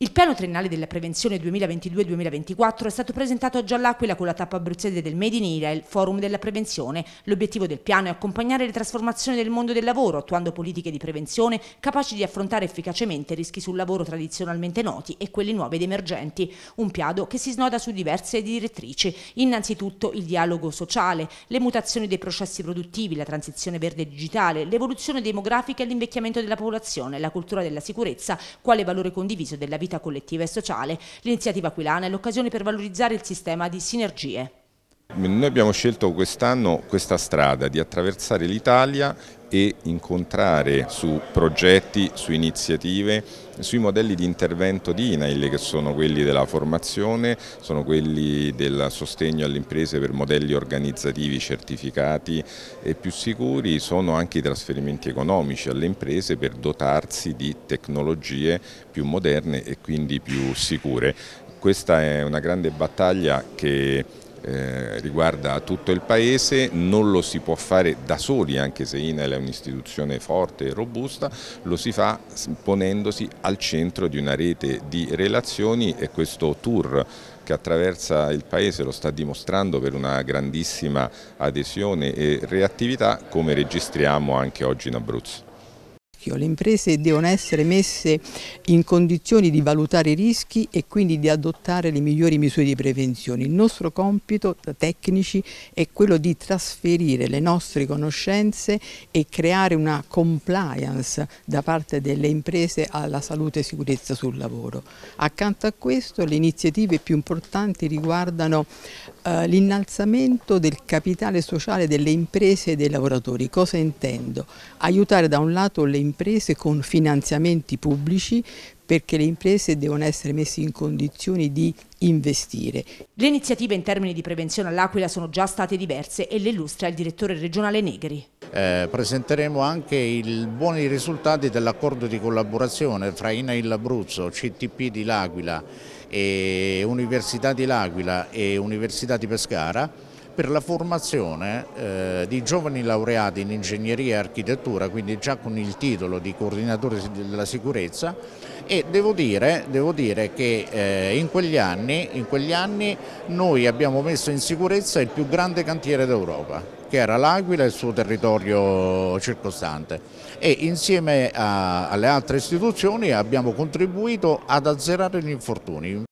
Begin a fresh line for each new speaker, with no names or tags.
Il piano triennale della prevenzione 2022-2024 è stato presentato a Giall'Aquila con la tappa abruzzese del Made in Israel, Forum della Prevenzione. L'obiettivo del piano è accompagnare le trasformazioni del mondo del lavoro, attuando politiche di prevenzione capaci di affrontare efficacemente rischi sul lavoro tradizionalmente noti e quelli nuovi ed emergenti. Un piano che si snoda su diverse direttrici. Innanzitutto il dialogo sociale, le mutazioni dei processi produttivi, la transizione verde digitale, l'evoluzione demografica e l'invecchiamento della popolazione, la cultura della sicurezza, quale valore condiviso della vita vita collettiva e sociale, l'iniziativa Aquilana è l'occasione per valorizzare il sistema di sinergie.
Noi abbiamo scelto quest'anno questa strada di attraversare l'Italia e incontrare su progetti, su iniziative, sui modelli di intervento di INAIL che sono quelli della formazione, sono quelli del sostegno alle imprese per modelli organizzativi certificati e più sicuri, sono anche i trasferimenti economici alle imprese per dotarsi di tecnologie più moderne e quindi più sicure. Questa è una grande battaglia che eh, riguarda tutto il Paese, non lo si può fare da soli, anche se Inel è un'istituzione forte e robusta, lo si fa ponendosi al centro di una rete di relazioni e questo tour che attraversa il Paese lo sta dimostrando per una grandissima adesione e reattività come registriamo anche oggi
in Abruzzo. Le imprese devono essere messe in condizioni di valutare i rischi e quindi di adottare le migliori misure di prevenzione. Il nostro compito da tecnici è quello di trasferire le nostre conoscenze e creare una compliance da parte delle imprese alla salute e sicurezza sul lavoro. Accanto a questo le iniziative più importanti riguardano eh, l'innalzamento del capitale sociale delle imprese e dei lavoratori. Cosa intendo? Aiutare da un lato le imprese imprese con finanziamenti pubblici perché le imprese devono essere messe in condizioni di investire.
Le iniziative in termini di prevenzione all'Aquila sono già state diverse e le illustra il direttore regionale Negri.
Eh, presenteremo anche
i buoni risultati dell'accordo di collaborazione fra INAIL Abruzzo, CTP di L'Aquila, Università di L'Aquila e Università di Pescara per la formazione eh, di giovani laureati in ingegneria e architettura, quindi già con il titolo di coordinatore della sicurezza e devo dire, devo dire che eh, in, quegli anni, in quegli anni noi abbiamo messo in sicurezza il più grande cantiere d'Europa che era l'Aquila e il suo territorio circostante e insieme a, alle altre istituzioni abbiamo contribuito ad azzerare gli infortuni.